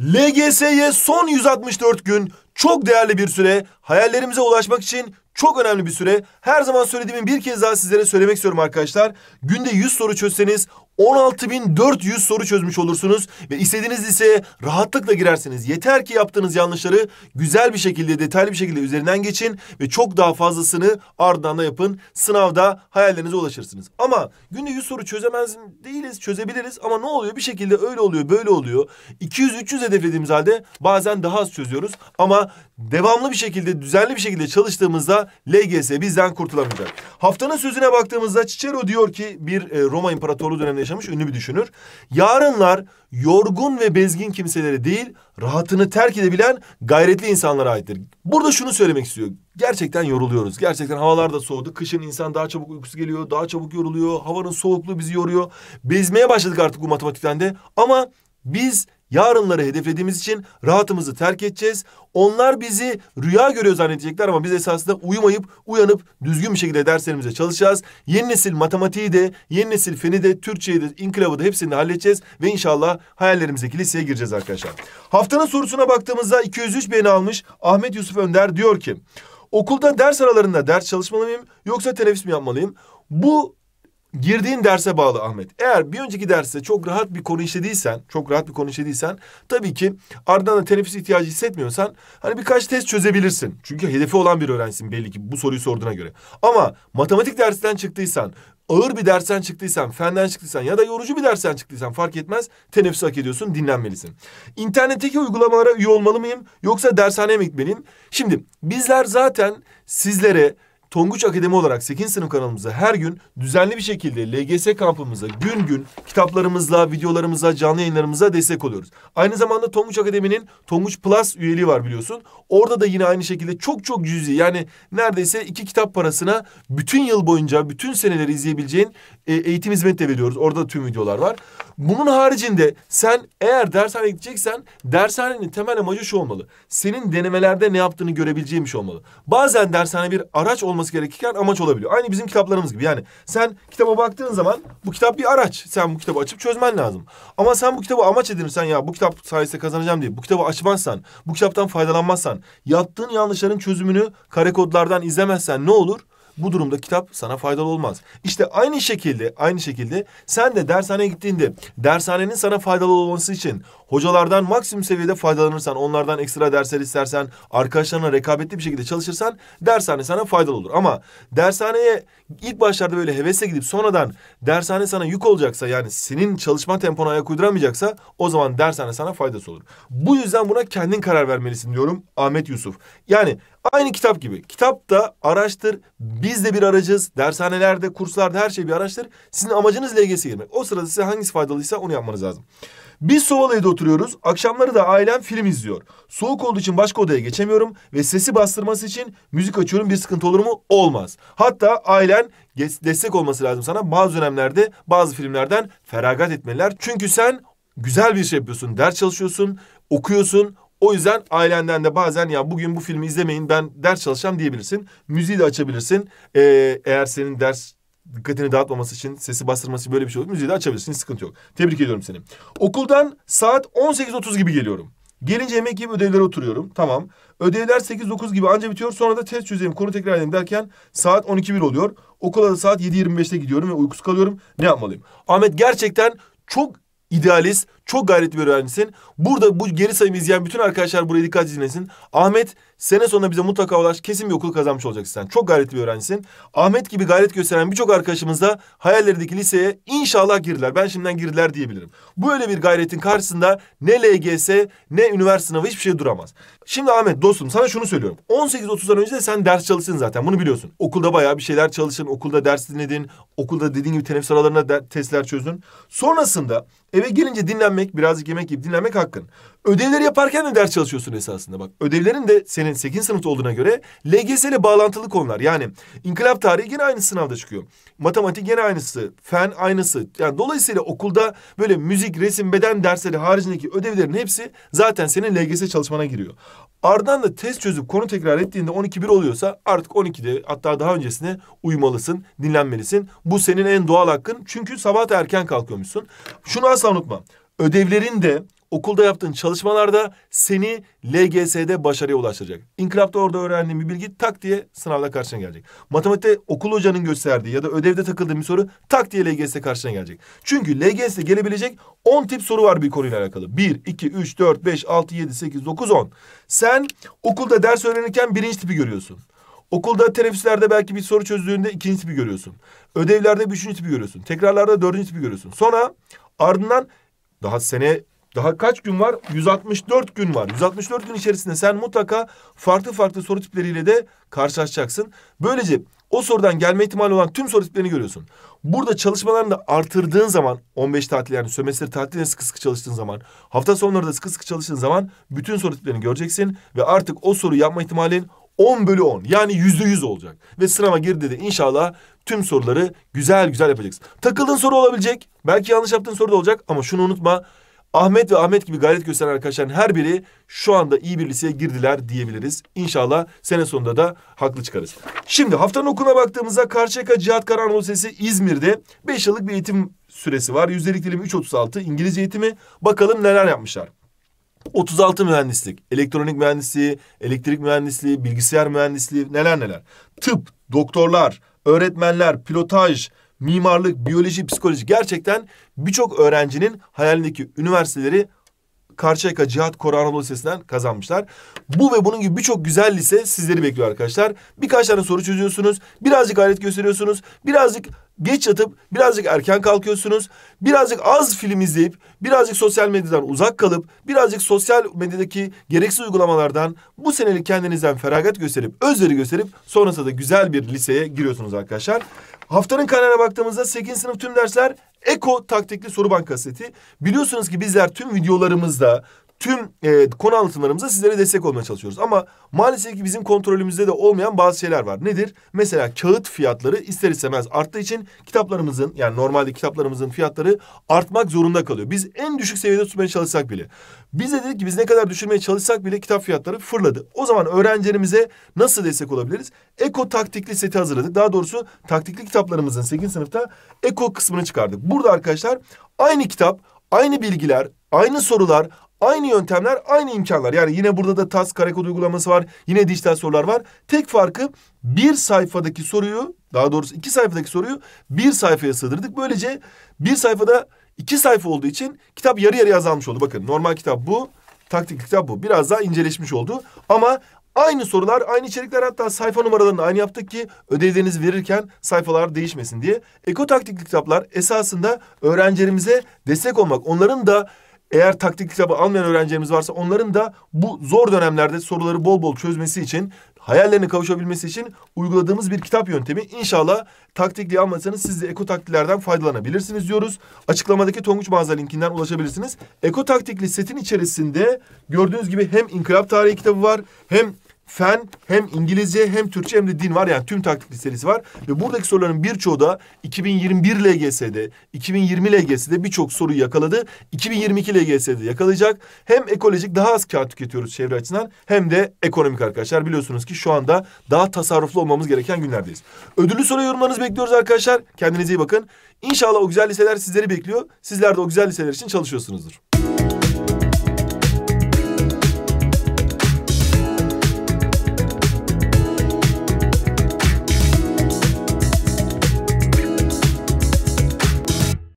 LGS'ye son 164 gün çok değerli bir süre. Hayallerimize ulaşmak için çok önemli bir süre. Her zaman söylediğimi bir kez daha sizlere söylemek istiyorum arkadaşlar. Günde 100 soru çözseniz 16400 soru çözmüş olursunuz ve istediğiniz liseye rahatlıkla girersiniz. Yeter ki yaptığınız yanlışları güzel bir şekilde, detaylı bir şekilde üzerinden geçin ve çok daha fazlasını ardından da yapın. Sınavda hayallerinize ulaşırsınız. Ama günde 100 soru çözemez değiliz, çözebiliriz ama ne oluyor? Bir şekilde öyle oluyor, böyle oluyor. 200-300 hedeflediğimiz halde bazen daha az çözüyoruz ama devamlı bir şekilde, düzenli bir şekilde çalıştığımızda LGS bizden kurtulamayacak. Haftanın sözüne baktığımızda Cicero diyor ki bir e, Roma İmparatorluğu döneminde yaşamış ünlü bir düşünür. Yarınlar yorgun ve bezgin kimseleri değil, rahatını terk edebilen gayretli insanlara aittir. Burada şunu söylemek istiyor. Gerçekten yoruluyoruz. Gerçekten havalar da soğudu. Kışın insan daha çabuk uykusu geliyor, daha çabuk yoruluyor. Havanın soğukluğu bizi yoruyor. Bezmeye başladık artık bu matematikten de. Ama biz Yarınları hedeflediğimiz için rahatımızı terk edeceğiz. Onlar bizi rüya görüyor zannedecekler ama biz esasında uyumayıp uyanıp düzgün bir şekilde derslerimize çalışacağız. Yeni nesil matematiği de, yeni nesil feni de, Türkçeyi de, inkılabı da hepsini de halledeceğiz. Ve inşallah hayallerimizdeki liseye gireceğiz arkadaşlar. Haftanın sorusuna baktığımızda 203 beğeni almış Ahmet Yusuf Önder diyor ki... Okulda ders aralarında ders çalışmalı mıyım yoksa teneffüs mü yapmalıyım? Bu girdiğin derse bağlı Ahmet. Eğer bir önceki derste çok rahat bir konu işlediysen, çok rahat bir konu işlediysen tabii ki ardından da teneffüs ihtiyacı hissetmiyorsan hani birkaç test çözebilirsin. Çünkü hedefi olan bir öğrencisin belli ki bu soruyu sorduğuna göre. Ama matematik dersinden çıktıysan, ağır bir dersten çıktıysan, fenden çıktıysan ya da yorucu bir dersten çıktıysan fark etmez. Teneffüs hak ediyorsun, dinlenmelisin. İnternetteki uygulamalara üye olmalı mıyım yoksa dershaneye mi gitmeliyim? Şimdi bizler zaten sizlere Tonguç Akademi olarak 8. sınıf kanalımıza her gün düzenli bir şekilde LGS kampımıza gün gün kitaplarımızla, videolarımıza, canlı yayınlarımıza destek oluyoruz. Aynı zamanda Tonguç Akademi'nin Tonguç Plus üyeliği var biliyorsun. Orada da yine aynı şekilde çok çok cüzi yani neredeyse iki kitap parasına bütün yıl boyunca bütün seneleri izleyebileceğin e, eğitim hizmeti de veriyoruz. Orada tüm videolar var. Bunun haricinde sen eğer dershaneye gideceksen dershanenin temel amacı şu olmalı. Senin denemelerde ne yaptığını görebileceğim şey olmalı. Bazen dershane bir araç olması gerekirken amaç olabiliyor. Aynı bizim kitaplarımız gibi. Yani sen kitaba baktığın zaman bu kitap bir araç. Sen bu kitabı açıp çözmen lazım. Ama sen bu kitabı amaç edinirsen ya bu kitap sayesinde kazanacağım diye bu kitabı açmazsan, bu kitaptan faydalanmazsan, yaptığın yanlışların çözümünü kare kodlardan izlemezsen ne olur? Bu durumda kitap sana faydalı olmaz. İşte aynı şekilde aynı şekilde sen de dershaneye gittiğinde dershanenin sana faydalı olması için hocalardan maksimum seviyede faydalanırsan, onlardan ekstra dersler istersen, arkadaşlarına rekabetli bir şekilde çalışırsan dershane sana faydalı olur. Ama dershaneye ilk başlarda böyle hevesle gidip sonradan dershane sana yük olacaksa yani senin çalışma tempona ayak uyduramayacaksa o zaman dershane sana faydası olur. Bu yüzden buna kendin karar vermelisin diyorum Ahmet Yusuf. Yani Aynı kitap gibi. Kitap da araçtır. Biz de bir aracız. Dershanelerde, kurslarda her şey bir araçtır. Sizin amacınız LGS'ye girmek. O sırada size hangisi faydalıysa onu yapmanız lazım. Biz Sovalı'da oturuyoruz. Akşamları da ailem film izliyor. Soğuk olduğu için başka odaya geçemiyorum ve sesi bastırması için müzik açıyorum. Bir sıkıntı olur mu? Olmaz. Hatta ailen destek olması lazım sana. Bazı dönemlerde bazı filmlerden feragat etmeliler. Çünkü sen güzel bir şey yapıyorsun. Ders çalışıyorsun, okuyorsun, o yüzden ailenden de bazen ya bugün bu filmi izlemeyin ben ders çalışacağım diyebilirsin. Müziği de açabilirsin. Ee, eğer senin ders dikkatini dağıtmaması için sesi bastırması böyle bir şey olur. Müziği de açabilirsin sıkıntı yok. Tebrik ediyorum seni. Okuldan saat 18.30 gibi geliyorum. Gelince yemek yiyip ödevlere oturuyorum. Tamam. Ödevler 8-9 gibi anca bitiyor. Sonra da test çözeyim, konu tekrar edeyim derken saat 12.1 oluyor. Okula da saat 7.25'te gidiyorum ve uykusuz kalıyorum. Ne yapmalıyım? Ahmet gerçekten çok idealist, çok gayretli bir öğrencisin. Burada bu geri sayımı izleyen bütün arkadaşlar buraya dikkat dinlesin. Ahmet sene sonunda bize mutlaka ulaş. Kesin bir okul kazanmış olacaksın sen. Çok gayretli bir öğrencisin. Ahmet gibi gayret gösteren birçok arkadaşımız da hayallerindeki liseye inşallah girdiler. Ben şimdiden girdiler diyebilirim. Böyle bir gayretin karşısında ne LGS ne üniversite sınavı hiçbir şey duramaz. Şimdi Ahmet dostum sana şunu söylüyorum. 18.30'dan önce de sen ders çalışsın zaten bunu biliyorsun. Okulda bayağı bir şeyler çalışın, okulda ders dinledin, okulda dediğin gibi teneffüs aralarında testler çözün. Sonrasında eve gelince dinlenme dinlenmek, birazcık yemek yiyip dinlenmek hakkın. Ödevleri yaparken de ders çalışıyorsun esasında bak. Ödevlerin de senin 8. sınıfta olduğuna göre LGS ile bağlantılı konular. Yani inkılap tarihi yine aynı sınavda çıkıyor. Matematik yine aynısı, fen aynısı. Yani dolayısıyla okulda böyle müzik, resim, beden dersleri haricindeki ödevlerin hepsi zaten senin LGS çalışmana giriyor. Ardından da test çözüp konu tekrar ettiğinde 12-1 oluyorsa artık 12'de hatta daha öncesine uyumalısın, dinlenmelisin. Bu senin en doğal hakkın. Çünkü sabah da erken kalkıyormuşsun. Şunu asla unutma ödevlerin de okulda yaptığın çalışmalarda seni LGS'de başarıya ulaştıracak. İnkılapta orada öğrendiğin bir bilgi tak diye sınavda karşına gelecek. Matematikte okul hocanın gösterdiği ya da ödevde takıldığın bir soru tak diye LGS'de karşına gelecek. Çünkü LGS'de gelebilecek 10 tip soru var bir konuyla alakalı. 1, 2, 3, 4, 5, 6, 7, 8, 9, 10. Sen okulda ders öğrenirken birinci tipi görüyorsun. Okulda teneffüslerde belki bir soru çözdüğünde ikinci tipi görüyorsun. Ödevlerde bir üçüncü tipi görüyorsun. Tekrarlarda dördüncü tipi görüyorsun. Sonra ardından daha sene daha kaç gün var? 164 gün var. 164 gün içerisinde sen mutlaka farklı farklı soru tipleriyle de karşılaşacaksın. Böylece o sorudan gelme ihtimali olan tüm soru tiplerini görüyorsun. Burada çalışmalarını da artırdığın zaman 15 tatil yani sömestr tatiline sıkı sıkı çalıştığın zaman hafta sonları da sıkı sıkı çalıştığın zaman bütün soru tiplerini göreceksin ve artık o soru yapma ihtimalin 10 bölü 10 yani yüzde yüz olacak. Ve sınava girdi de inşallah tüm soruları güzel güzel yapacaksın. Takıldığın soru olabilecek. Belki yanlış yaptığın soru da olacak ama şunu unutma. Ahmet ve Ahmet gibi gayret gösteren arkadaşların her biri şu anda iyi bir liseye girdiler diyebiliriz. İnşallah sene sonunda da haklı çıkarız. Şimdi haftanın okuluna baktığımızda Karşıyaka Cihat Karanoğlu Sesi İzmir'de 5 yıllık bir eğitim süresi var. Yüzdelik dilimi 3.36 İngilizce eğitimi. Bakalım neler yapmışlar. 36 mühendislik, elektronik mühendisliği, elektrik mühendisliği, bilgisayar mühendisliği neler neler. Tıp, doktorlar, öğretmenler, pilotaj, mimarlık, biyoloji, psikoloji gerçekten birçok öğrencinin hayalindeki üniversiteleri Karşıyaka Cihat Koru Anadolu Lisesi'nden kazanmışlar. Bu ve bunun gibi birçok güzel lise sizleri bekliyor arkadaşlar. Birkaç tane soru çözüyorsunuz. Birazcık gayret gösteriyorsunuz. Birazcık geç yatıp birazcık erken kalkıyorsunuz. Birazcık az film izleyip birazcık sosyal medyadan uzak kalıp birazcık sosyal medyadaki gereksiz uygulamalardan bu seneli kendinizden feragat gösterip özleri gösterip sonrasında da güzel bir liseye giriyorsunuz arkadaşlar. Haftanın kararına baktığımızda 8 sınıf tüm dersler Eko Taktikli Soru Bankası seti. Biliyorsunuz ki bizler tüm videolarımızda, tüm e, konu anlatımlarımızda sizlere destek olmaya çalışıyoruz. Ama maalesef ki bizim kontrolümüzde de olmayan bazı şeyler var. Nedir? Mesela kağıt fiyatları ister istemez arttığı için kitaplarımızın yani normalde kitaplarımızın fiyatları artmak zorunda kalıyor. Biz en düşük seviyede tutmaya çalışsak bile. Biz de dedik ki biz ne kadar düşürmeye çalışsak bile kitap fiyatları fırladı. O zaman öğrencilerimize nasıl destek olabiliriz? Eko taktikli seti hazırladık. Daha doğrusu taktikli kitaplarımızın 8. sınıfta eko kısmını çıkardık. Burada arkadaşlar aynı kitap, aynı bilgiler, aynı sorular, Aynı yöntemler, aynı imkanlar. Yani yine burada da TAS karekod uygulaması var. Yine dijital sorular var. Tek farkı bir sayfadaki soruyu, daha doğrusu iki sayfadaki soruyu bir sayfaya sığdırdık. Böylece bir sayfada iki sayfa olduğu için kitap yarı yarıya azalmış oldu. Bakın normal kitap bu, taktik kitap bu. Biraz daha inceleşmiş oldu. Ama aynı sorular, aynı içerikler hatta sayfa numaralarını aynı yaptık ki ödevlerinizi verirken sayfalar değişmesin diye. Eko taktikli kitaplar esasında öğrencilerimize destek olmak. Onların da eğer taktik kitabı almayan öğrencilerimiz varsa onların da bu zor dönemlerde soruları bol bol çözmesi için, hayallerine kavuşabilmesi için uyguladığımız bir kitap yöntemi. İnşallah taktik diye almasanız siz de Eko Taktiklerden faydalanabilirsiniz diyoruz. Açıklamadaki Tonguç Mağaza linkinden ulaşabilirsiniz. Eko Taktikli setin içerisinde gördüğünüz gibi hem İnkılap Tarihi kitabı var, hem fen, hem İngilizce, hem Türkçe hem de din var. Yani tüm taktik listesi var. Ve buradaki soruların birçoğu da 2021 LGS'de, 2020 LGS'de birçok soruyu yakaladı. 2022 LGS'de yakalayacak. Hem ekolojik daha az kağıt tüketiyoruz çevre açısından hem de ekonomik arkadaşlar. Biliyorsunuz ki şu anda daha tasarruflu olmamız gereken günlerdeyiz. Ödüllü soru yorumlarınızı bekliyoruz arkadaşlar. Kendinize iyi bakın. İnşallah o güzel liseler sizleri bekliyor. Sizler de o güzel liseler için çalışıyorsunuzdur.